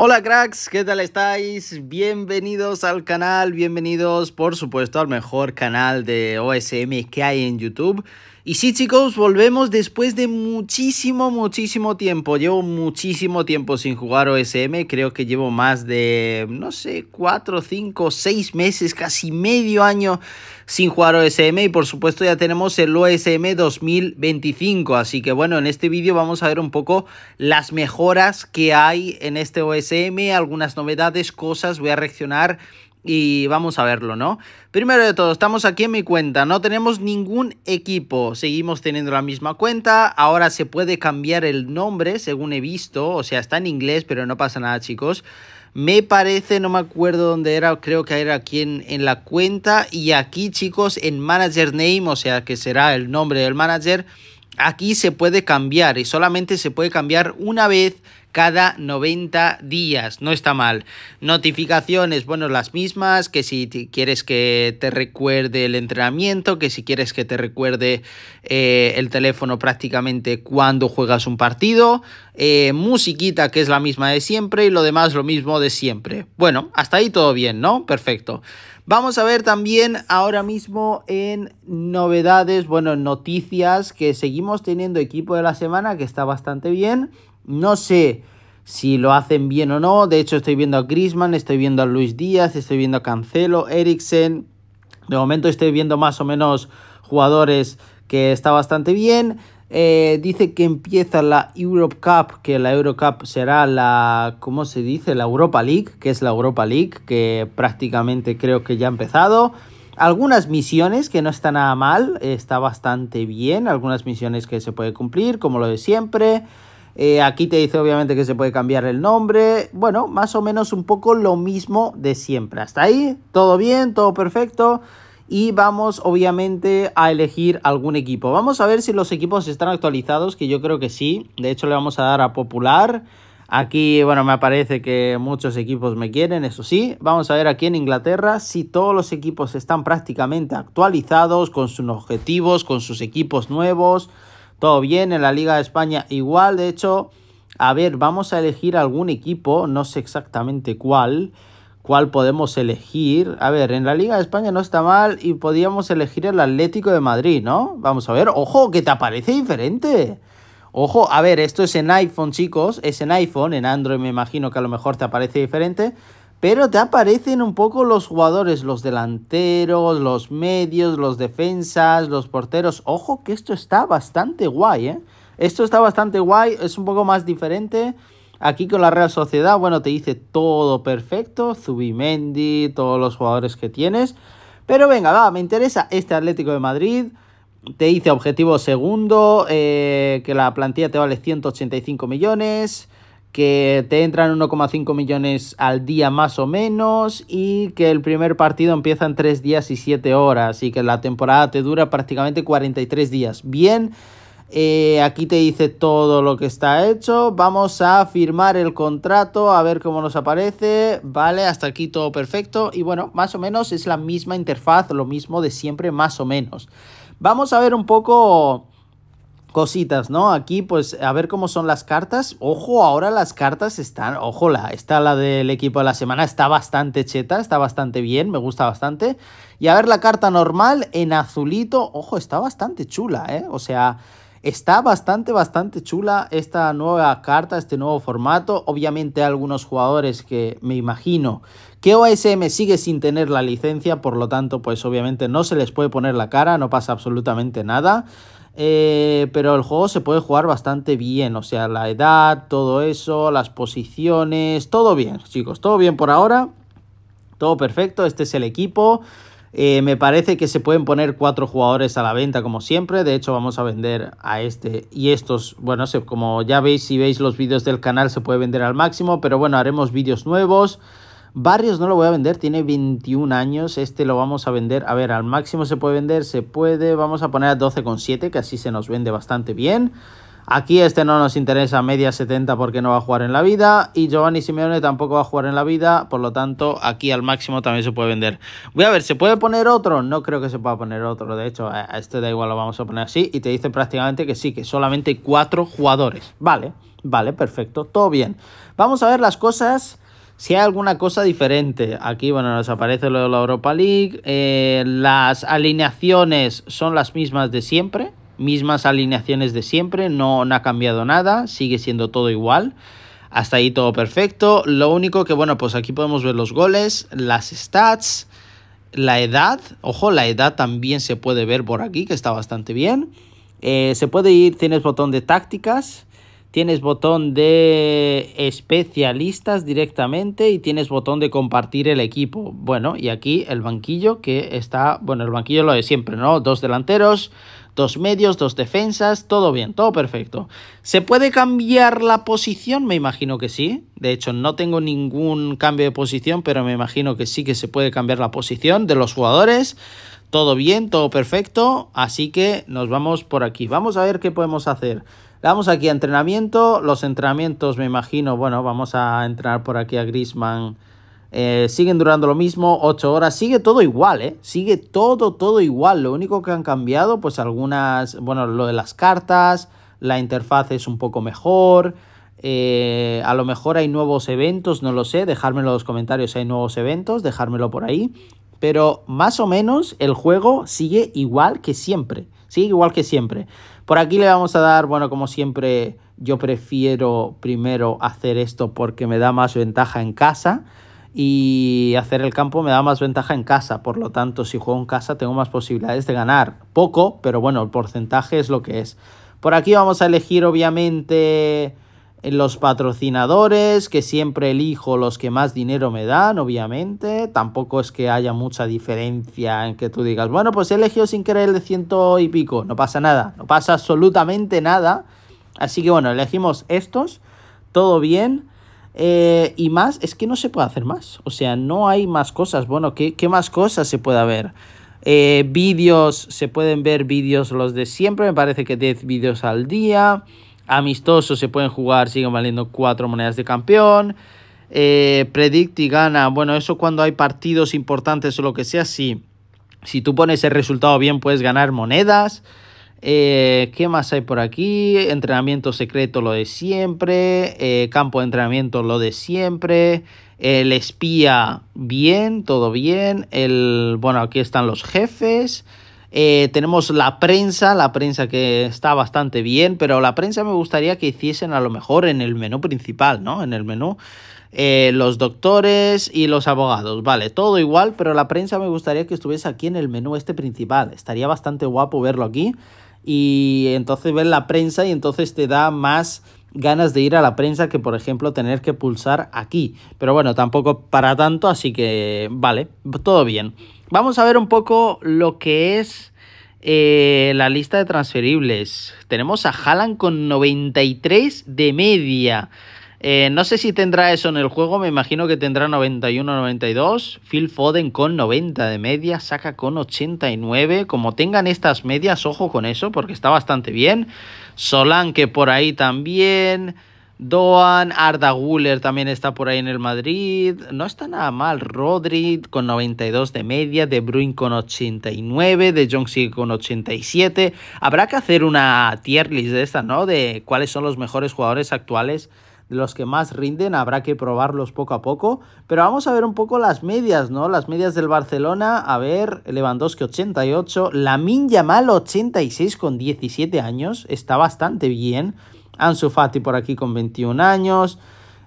Hola cracks, ¿qué tal estáis? Bienvenidos al canal, bienvenidos por supuesto al mejor canal de OSM que hay en YouTube. Y sí, chicos, volvemos después de muchísimo, muchísimo tiempo. Llevo muchísimo tiempo sin jugar OSM. Creo que llevo más de, no sé, 4, 5, 6 meses, casi medio año sin jugar OSM. Y por supuesto ya tenemos el OSM 2025. Así que bueno, en este vídeo vamos a ver un poco las mejoras que hay en este OSM, algunas novedades, cosas. Voy a reaccionar y vamos a verlo, ¿no? Primero de todo, estamos aquí en mi cuenta, no tenemos ningún equipo, seguimos teniendo la misma cuenta, ahora se puede cambiar el nombre según he visto, o sea, está en inglés, pero no pasa nada chicos. Me parece, no me acuerdo dónde era, creo que era aquí en, la cuenta y aquí chicos en manager name, o sea que será el nombre del manager, aquí se puede cambiar y solamente se puede cambiar una vez cada 90 días. No está mal. Notificaciones, bueno, las mismas, que si quieres que te recuerde el entrenamiento, que si quieres que te recuerde eh, el teléfono prácticamente cuando juegas un partido, eh, musiquita que es la misma de siempre y lo demás lo mismo de siempre. Bueno, hasta ahí todo bien, ¿no? Perfecto. Vamos a ver también ahora mismo en novedades, bueno, noticias, que seguimos teniendo equipo de la semana que está bastante bien. No sé si lo hacen bien o no. De hecho, estoy viendo a Grisman, estoy viendo a Luis Díaz, estoy viendo a Cancelo, Eriksen. De momento estoy viendo más o menos jugadores que está bastante bien. Eh, dice que empieza la Europe Cup, que la Cup será la, ¿cómo se dice? La Europa League, que es la Europa League, que prácticamente creo que ya ha empezado. Algunas misiones que no está nada mal, está bastante bien, algunas misiones que se puede cumplir, como lo de siempre. Eh, aquí te dice obviamente que se puede cambiar el nombre. Bueno, más o menos un poco lo mismo de siempre. Hasta ahí, todo bien, todo perfecto. Y vamos obviamente a elegir algún equipo. Vamos a ver si los equipos están actualizados, que yo creo que sí. De hecho le vamos a dar a popular. Aquí, bueno, me parece que muchos equipos me quieren, eso sí. Vamos a ver aquí en Inglaterra si todos los equipos están prácticamente actualizados con sus objetivos, con sus equipos nuevos todo bien. En la Liga de España igual. De hecho, a ver, vamos a elegir algún equipo, no sé exactamente cuál, cuál podemos elegir. A ver, en la Liga de España no está mal y podíamos elegir el Atlético de Madrid, ¿no? Vamos a ver, ojo, que te aparece diferente. Ojo, a ver, esto es en iPhone, chicos, es en iPhone, en Android me imagino que a lo mejor te aparece diferente, pero te aparecen un poco los jugadores, los delanteros, los medios, los defensas, los porteros. Ojo que esto está bastante guay, ¿eh? Esto está bastante guay, es un poco más diferente. Aquí con la Real Sociedad, bueno, te dice todo perfecto, Zubimendi, todos los jugadores que tienes. Pero venga, va, me interesa este Atlético de Madrid. Te dice objetivo segundo, eh, que la plantilla te vale 185 millones que te entran 1,5 millones al día más o menos y que el primer partido empieza en 3 días y 7 horas y que la temporada te dura prácticamente 43 días. Bien, eh, aquí te dice todo lo que está hecho, vamos a firmar el contrato, a ver cómo nos aparece, vale, hasta aquí todo perfecto y bueno, más o menos es la misma interfaz, lo mismo de siempre, más o menos. Vamos a ver un poco cositas, ¿no? Aquí, pues, a ver cómo son las cartas. Ojo, ahora las cartas están, ojo, la, está la del equipo de la semana, está bastante cheta, está bastante bien, me gusta bastante. Y a ver la carta normal en azulito, ojo, está bastante chula, ¿eh? O sea, está bastante, bastante chula esta nueva carta, este nuevo formato. Obviamente algunos jugadores que me imagino que OSM sigue sin tener la licencia, por lo tanto, pues obviamente no se les puede poner la cara, no pasa absolutamente nada. Eh, pero el juego se puede jugar bastante bien, o sea, la edad, todo eso, las posiciones, todo bien, chicos, todo bien por ahora, todo perfecto, este es el equipo. Eh, me parece que se pueden poner cuatro jugadores a la venta como siempre. De hecho, vamos a vender a este y estos. Bueno, como ya veis, si veis los vídeos del canal, se puede vender al máximo. Pero bueno, haremos vídeos nuevos. Barrios no lo voy a vender, tiene 21 años, este lo vamos a vender, a ver, al máximo se puede vender, se puede, vamos a poner a 12,7, que así se nos vende bastante bien. Aquí este no nos interesa media 70 porque no va a jugar en la vida y Giovanni Simeone tampoco va a jugar en la vida, por lo tanto aquí al máximo también se puede vender. Voy a ver, ¿se puede poner otro? No creo que se pueda poner otro, de hecho a este da igual, lo vamos a poner así y te dice prácticamente que sí, que solamente cuatro jugadores. Vale, vale, perfecto, todo bien. Vamos a ver las cosas si hay alguna cosa diferente, aquí bueno, nos aparece lo de la Europa League. Eh, las alineaciones son las mismas de siempre. Mismas alineaciones de siempre. No, ha cambiado nada. Sigue siendo todo igual. Hasta ahí todo perfecto. Lo único que, bueno, pues aquí podemos ver los goles, las stats, la edad. Ojo, la edad también se puede ver por aquí, que está bastante bien. Eh, se puede ir, tienes botón de tácticas tienes botón de especialistas directamente y tienes botón de compartir el equipo. Bueno, y aquí el banquillo que está, bueno, el banquillo lo de siempre, ¿no? Dos delanteros, dos medios, dos defensas, todo bien, todo perfecto. ¿Se puede cambiar la posición? Me imagino que sí. De hecho, no tengo ningún cambio de posición, pero me imagino que sí que se puede cambiar la posición de los jugadores todo bien, todo perfecto, así que nos vamos por aquí. Vamos a ver qué podemos hacer. Vamos aquí a entrenamiento, los entrenamientos me imagino, bueno, vamos a entrenar por aquí a Grisman. Eh, siguen durando lo mismo, 8 horas, sigue todo igual, ¿eh? Sigue todo, todo igual. Lo único que han cambiado, pues algunas, bueno, lo de las cartas, la interfaz es un poco mejor. Eh, a lo mejor hay nuevos eventos, no lo sé. Dejármelo en los comentarios si hay nuevos eventos, dejármelo por ahí pero más o menos el juego sigue igual que siempre. Sigue igual que siempre. Por aquí le vamos a dar, bueno, como siempre, yo prefiero primero hacer esto porque me da más ventaja en casa. Y hacer el campo me da más ventaja en casa. Por lo tanto, si juego en casa tengo más posibilidades de ganar. Poco, pero bueno, el porcentaje es lo que es. Por aquí vamos a elegir, obviamente los patrocinadores, que siempre elijo los que más dinero me dan, obviamente. Tampoco es que haya mucha diferencia en que tú digas, bueno, pues he elegido sin querer el de ciento y pico. No pasa nada, no pasa absolutamente nada. Así que bueno, elegimos estos, todo bien. Eh, y más, es que no se puede hacer más. O sea, no hay más cosas. Bueno, ¿qué, más cosas se puede ver? Eh, vídeos, se pueden ver vídeos los de siempre, me parece que 10 vídeos al día. Amistosos se pueden jugar, siguen valiendo cuatro monedas de campeón. Eh, predict y gana. Bueno, eso cuando hay partidos importantes o lo que sea, sí. Si tú pones el resultado bien, puedes ganar monedas. Eh, ¿Qué más hay por aquí? Entrenamiento secreto, lo de siempre. Eh, campo de entrenamiento, lo de siempre. El espía, bien, todo bien. El, bueno, aquí están los jefes. Eh, tenemos la prensa, la prensa que está bastante bien, pero la prensa me gustaría que hiciesen a lo mejor en el menú principal, ¿no? En el menú eh, los doctores y los abogados, vale, todo igual, pero la prensa me gustaría que estuviese aquí en el menú este principal. Estaría bastante guapo verlo aquí y entonces ver la prensa y entonces te da más ganas de ir a la prensa que por ejemplo tener que pulsar aquí. Pero bueno, tampoco para tanto, así que vale, todo bien. Vamos a ver un poco lo que es eh, la lista de transferibles. Tenemos a Haaland con 93 de media. Eh, no sé si tendrá eso en el juego, me imagino que tendrá 91 92. Phil Foden con 90 de media, Saca con 89. Como tengan estas medias, ojo con eso, porque está bastante bien. Solanke que por ahí también. Doan, Arda Guller también está por ahí en el Madrid. No está nada mal. Rodri con 92 de media, De Bruyne con 89, De Jong con 87. Habrá que hacer una tier list de esta, ¿no? De cuáles son los mejores jugadores actuales De los que más rinden, habrá que probarlos poco a poco. Pero vamos a ver un poco las medias, ¿no? Las medias del Barcelona, a ver, Lewandowski 88, Lamin Yamal 86 con 17 años, está bastante bien. Ansu Fati por aquí con 21 años.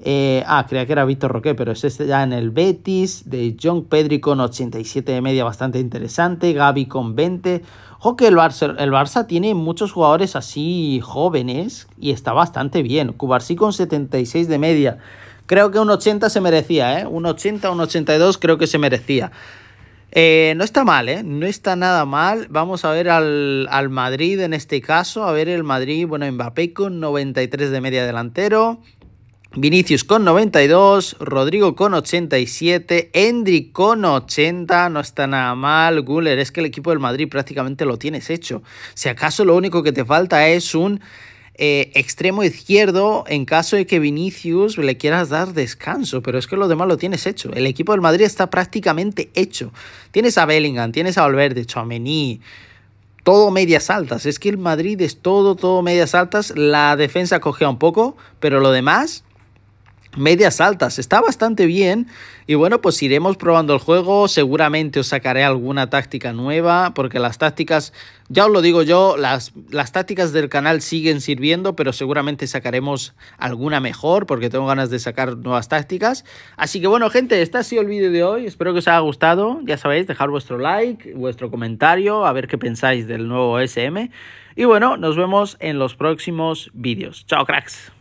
Eh, ah, creía que era Víctor Roque, pero es este ya en el Betis. De John Pedri con 87 de media, bastante interesante. Gaby con 20. Ojo que el Barça, el Barça tiene muchos jugadores así jóvenes y está bastante bien. Cubarsí con 76 de media. Creo que un 80 se merecía, ¿eh? Un 80, un 82 creo que se merecía. Eh, no está mal, ¿eh? No está nada mal. Vamos a ver al, al Madrid en este caso. A ver el Madrid, bueno, Mbappé con 93 de media delantero. Vinicius con 92, Rodrigo con 87, Endri con 80, no está nada mal, Guller, es que el equipo del Madrid prácticamente lo tienes hecho. Si acaso lo único que te falta es un eh, extremo izquierdo en caso de que Vinicius le quieras dar descanso, pero es que lo demás lo tienes hecho. El equipo del Madrid está prácticamente hecho. Tienes a Bellingham, tienes a Valverde, Chamení, todo medias altas. Es que el Madrid es todo, todo medias altas. La defensa cogea un poco, pero lo demás medias altas. Está bastante bien. Y bueno, pues iremos probando el juego. Seguramente os sacaré alguna táctica nueva. Porque las tácticas, ya os lo digo yo, las, las tácticas del canal siguen sirviendo. Pero seguramente sacaremos alguna mejor. Porque tengo ganas de sacar nuevas tácticas. Así que bueno, gente, este ha sido el vídeo de hoy. Espero que os haya gustado. Ya sabéis, dejar vuestro like, vuestro comentario. A ver qué pensáis del nuevo SM. Y bueno, nos vemos en los próximos vídeos. Chao, cracks.